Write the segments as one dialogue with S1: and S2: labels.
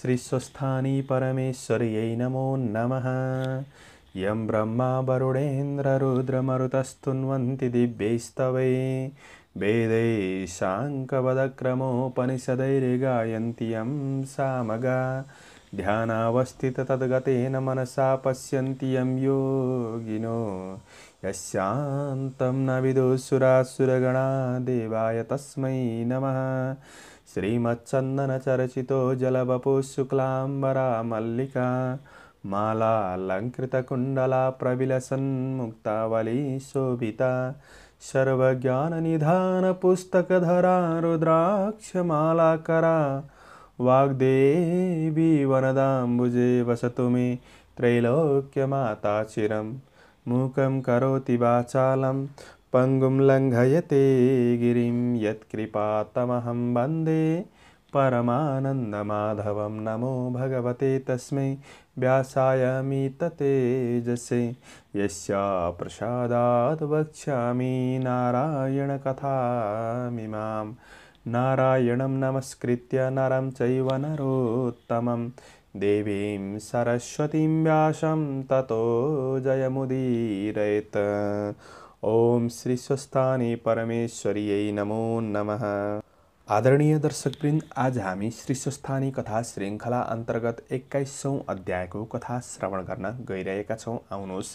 S1: श्रीस्वस्थानी परमेश्वर्यै नमो नमः यं ब्रह्मा वरुणेन्द्ररुद्रमरुतस्तुन्वन्ति दिव्यैस्तवै वेदैः शाङ्कपदक्रमोपनिषदैर्गायन्ति यं सामगा ध्यानावस्थिततद्गतेन मनसा पश्यन्ति यं योगिनो यस्यान्तं न विदुसुरासुरगणा देवाय तस्मै नमः श्रीमच्चन्दनचरचितो जलवपुः शुक्लाम्बरा मल्लिका मालालङ्कृतकुण्डला प्रविलसन्मुक्तावली शोभिता सर्वज्ञाननिधानपुस्तकधरा रुद्राक्षमालाकरा वाग्देवी वनदाम्बुजे वसतु मे त्रैलोक्यमाता चिरम् मूकं करोति वाचालं पङ्गुं लङ्घयते गिरिं यत्कृपातमहं वन्दे परमानन्दमाधवं नमो भगवते तस्मै व्यासायामि ततेजसे यस्या प्रसादात् वक्ष्यामि नारायणकथामिमां नारायणं नमस्कृत्य नरं चैव नरोत्तमम् देवीं सरस्वतीं व्यासं ततो जयमुदीरयत् ॐ श्रीस्वस्थाने परमेश्वर्यै नमो नमः आदरणीय दर्शकवृन्द आज हामी श्रीस्थानी कथा श्रृङ्खला अन्तर्गत एक्काइसौँ अध्यायको कथा श्रवण गर्न गइरहेका छौँ आउनुहोस्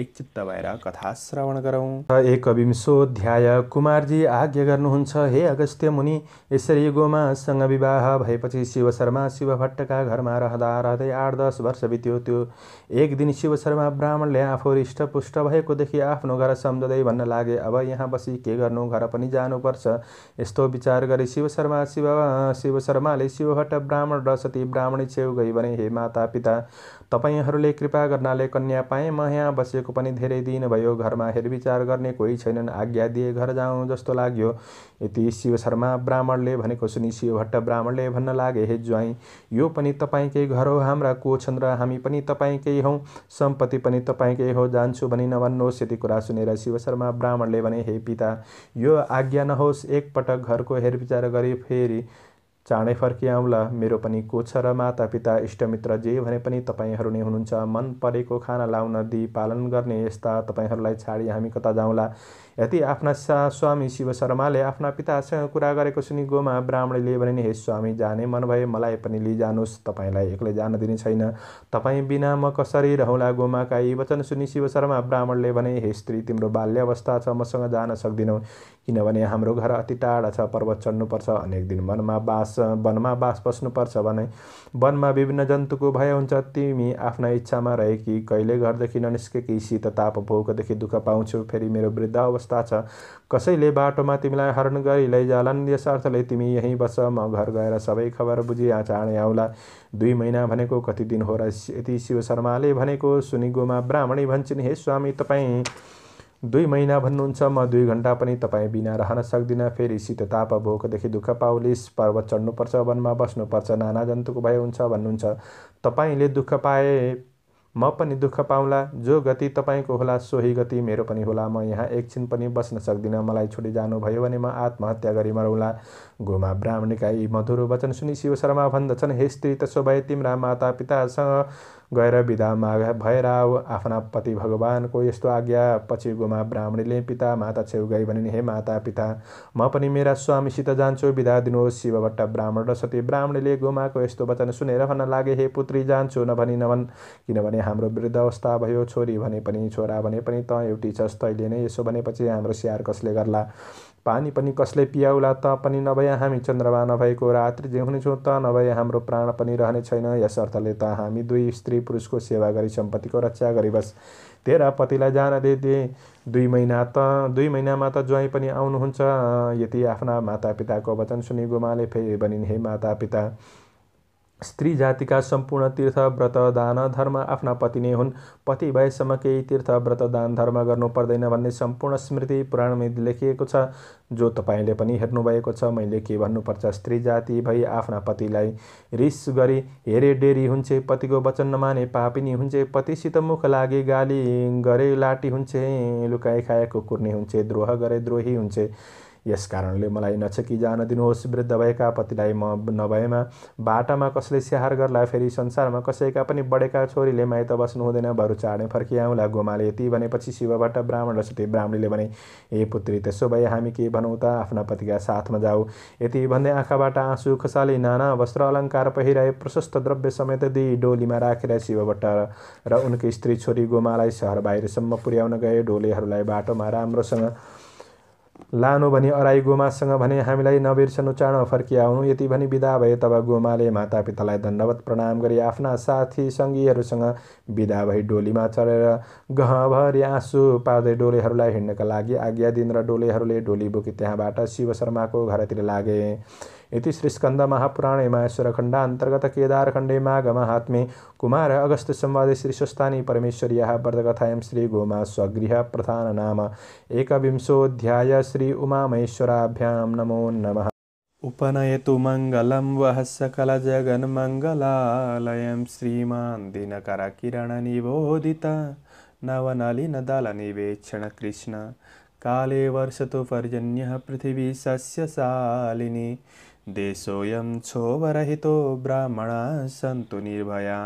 S1: एक भएर कथा श्रवण गरौँ एक विंशोध्याय कुमारजी आज्ञा गर्नुहुन्छ हे अगस्त्य मुनि यसरी गोमासँग विवाह भएपछि शिव शर्मा शिव भट्टका घरमा रहँदा रहँदै आठ दस वर्ष बित्यो त्यो एक दिन शिव शर्मा ब्राह्मणले आफू हृष्टपुष्ट भएकोदेखि आफ्नो घर सम्झँदै भन्न लागे अब यहाँ बसी के गर्नु घर पनि जानुपर्छ यस्तो विचार गरी शिव शर्मा शिव शर्माले शिवहट ब्राह्मण र सती ब्राह्मणी छेउ गई भने हे माता पिता तपाईँहरूले कृपा गर्नाले कन्या पाएँ म यहाँ बसेको पनि धेरै दिन भयो घरमा हेरविचार गर्ने कोही छैनन् आज्ञा दिए घर जाउँ जस्तो लाग्यो यति शिव शर्मा ब्राह्मणले भनेको सुनि शिव भट्ट ब्राह्मणले भन्न लागे हे ज्वाइँ यो पनि तपाईँकै घर हो हाम्रा को छन् र हामी पनि तपाईँकै हौँ सम्पत्ति पनि तपाईँकै हो जान्छु भनी नभन्नुहोस् यति कुरा सुनेर शिव शर्मा ब्राह्मणले भने हे पिता यो आज्ञा नहोस् एकपटक घरको हेरविचार गरी फेरि चाँडै फर्किआउँला मेरो पनि को छ र मातापिता इष्टमित्र जे भने पनि तपाईँहरू नै हुनुहुन्छ मन परेको खाना लाउन दि पालन गर्ने यस्ता तपाईँहरूलाई छाडी हामी कता जाउँला यति आफ्ना सा स्वामी शिव शर्माले आफ्ना पितासँग कुरा गरेको सुनि गोमा ब्राह्मणले भने नि हे स्वामी जाने मन भए मलाई पनि लिइजानुहोस् तपाईँलाई एक्लै जान दिने छैन तपाईँ बिना म कसरी रहँला गोमाका यी वचन सुनि शिव शर्मा ब्राह्मणले भने हे स्त्री तिम्रो बाल्यावस्था छ मसँग जान सक्दिनौ किनभने हाम्रो घर अति टाढा छ पर्वत चढ्नुपर्छ अनेक दिन वनमा बास वनमा बास बस्नुपर्छ भने वनमा विभिन्न जन्तुको भय हुन्छ तिमी आफ्ना इच्छामा रहे कि कहिले घरदेखि ननिस्केकी शीत ताप भोकदेखि दुःख पाउँछु फेरि मेरो वृद्ध अवस्था छ कसैले बाटोमा तिमीलाई हरण गरी लैजालान् यसर्थले तिमी यहीँ बस म घर गएर सबै खबर बुझि चाँडै आउला दुई महिना भनेको कति दिन हो र यति शिव शर्माले भनेको सुनिगोमा ब्राह्मणी भन्छन् हे स्वामी तपाईँ दुई महिना भन्नुहुन्छ म दुई घन्टा पनि तपाईँ बिना रहन सक्दिनँ फेरि शीत ताप भोकदेखि दुःख पाउलिस पर्वत चढ्नुपर्छ वनमा बस्नुपर्छ नाना जन्तुको भय हुन्छ भन्नुहुन्छ तपाईँले दुःख पाए म पनि दुःख पाउँला जो गति तपाईँको होला सोही गति मेरो पनि होला म यहाँ एकछिन पनि बस्न सक्दिनँ मलाई छोडी जानुभयो भने म आत्महत्या गरी मरौँला घुमा ब्राह्मणिका यी मधुरो वचन सुनि शिव शर्मा भन्दछन् हे स्त्री त भए तिम्रा माता पितासँग गएर विधा माग भएर आऊ आफ्ना पति भगवान्को यस्तो आज्ञा पछि गुमा ब्राह्मणीले पिता माता छेउ गई भने हे माता पिता म पनि मेरा स्वामीसित जान्छु विधा दिनुहोस् शिवभट्ट ब्राह्मण र सती ब्राह्मणीले गुमाको यस्तो वचन सुनेर भन्न लागे हे पुत्री जान्छु नभनी नभन् किनभने हाम्रो वृद्ध अवस्था भयो छोरी भने पनि छोरा भने पनि त एउटी छस् तैँले नै यसो भनेपछि हाम्रो स्याहार कसले गर्ला पानी पनि कसले पियाउला त पनि नभए हामी चन्द्रमा नभएको रात्रि हुनेछौँ त नभए हाम्रो प्राण पनि रहने छैन यस अर्थले त हामी दुई स्त्री पुरुषको सेवा गरी सम्पत्तिको रक्षा गरिबस् तेरा पतिलाई जान दे दे दुई महिना त दुई महिनामा त ज्वाइँ पनि आउनुहुन्छ यति आफ्ना मातापिताको वचन सुनि गुमाले फेरि भनिन् हे मातापिता स्त्री जातिका सम्पूर्ण तीर्थ व्रत दान धर्म आफ्ना पति नै हुन् पति भएसम्म केही तीर्थ व्रत दान धर्म गर्नु पर्दैन भन्ने सम्पूर्ण स्मृति पुराणमै लेखिएको छ जो तपाईँले पनि हेर्नुभएको छ मैले के भन्नुपर्छ स्त्री जाति भई आफ्ना पतिलाई रिस गरी हेरे डेरी हुन्छे पतिको वचन नमाने पापिनी हुन्छे पतिसित मुख लागे गाली गरे लाटी हुन्छे लुकाइ खाएको कुर्ने हुन्छे द्रोह गरे द्रोही हुन्छे यस कारणले मलाई नछकी जान दिनुहोस् वृद्ध भएका पतिलाई म नभएमा बाटामा कसले स्याहार गर्ला फेरि संसारमा कसैका पनि बढेका छोरीले माइत बस्नु हुँदैन बरु चाँडै फर्किआउँला गोमाले यति भनेपछि शिवबाट ब्राह्मण र ब्राह्मणले भने ए पुत्री त्यसो भए हामी के भनौँ त आफ्ना पतिका साथमा जाऊ यति भन्दै आँखाबाट आँसु खुसाली नाना वस्त्र अलङ्कार पहिराए प्रशस्त द्रव्य समेत दिई डोलीमा राखेर शिवबाट र उनकी स्त्री छोरी गोमालाई सहर बाहिरसम्म पुर्याउन गए डोलेहरूलाई बाटोमा राम्रोसँग लानु भने अराई गोमासँग भने हामीलाई नबिर्सनु चाँडो फर्किआउनु यति भनी बिदा भए तब गोमाले मातापितालाई दण्डवत प्रणाम गरी आफ्ना साथी सङ्गीहरूसँग बिदा भई डोलीमा चढेर गहभरि आँसु पार्दै डोलेहरूलाई हिँड्नका लागि आज्ञा दिन र डोलेहरूले डोली बोकी त्यहाँबाट शिव शर्माको घरतिर लागे इति श्रीस्कंद महापुराणे माहेश्वरखंडा केदारखंडे मागमाहात्म्ये कुमार अगस्त संवाद श्रीस्वस्थानी परमेश्वर्याः व्रतकथायां श्रीगोमा स्वगृह प्रधाननाम एकविंशोऽध्याय श्री उमामहेश्वराभ्यां नमो नमः उपनयतु मङ्गलं वः सकलजगन्मङ्गलालयं श्रीमान् दिनकरकिरणनिबोधित नवनलिनदलनिवेक्षणकृष्ण काले वर्षतु पर्जन्यः पृथिवी सस्यशालिनी देशों क्षोभरहितो ब्राह्मण सन्तु निर्भया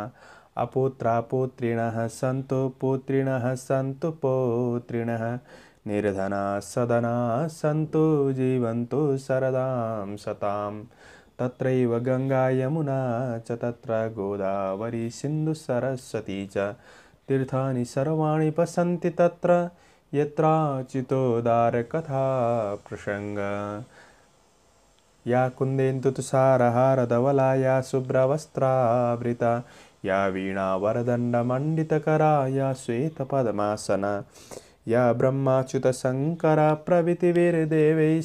S1: अपुत्रापुत्रिणः सन्तु पुत्रिणः सन्तु पौत्रिणः निर्धनाः सदनाः सन्तु जीवन्तु सरदां सतां तत्रैव गङ्गा यमुना च तत्र गोदावरी सिन्धुसरस्वती च तीर्थानि सर्वाणि पसन्ति तत्र यत्राचितोदारकथा प्रसङ्ग या कुन्देन्दुतुषारहारधवला या शुभ्रवस्त्रावृता या वीणावरदण्डमण्डितकरा या श्वेतपद्मासना या ब्रह्माच्युतशङ्करा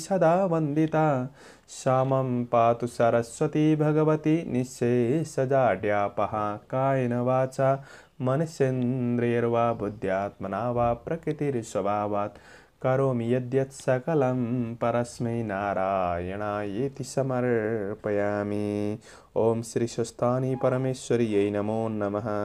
S1: सदा वन्दिता श्यामं पातु सरस्वती भगवती निःशेषजाड्यापहा कायन वाचा मनसेन्द्रियर्वा बुद्ध्यात्मना वा प्रकृतिरिस्वभावात् करोमि यद्यत् सकलं परस्मै नारायणायेति समर्पयामि ॐ श्रीस्वस्थानी परमेश्वर्यै नमो नमः